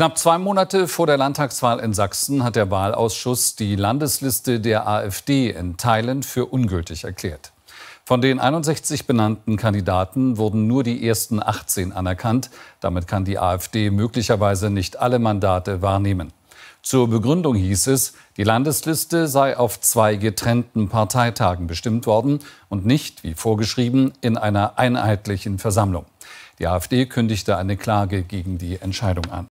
Knapp zwei Monate vor der Landtagswahl in Sachsen hat der Wahlausschuss die Landesliste der AfD in Teilen für ungültig erklärt. Von den 61 benannten Kandidaten wurden nur die ersten 18 anerkannt. Damit kann die AfD möglicherweise nicht alle Mandate wahrnehmen. Zur Begründung hieß es, die Landesliste sei auf zwei getrennten Parteitagen bestimmt worden und nicht, wie vorgeschrieben, in einer einheitlichen Versammlung. Die AfD kündigte eine Klage gegen die Entscheidung an.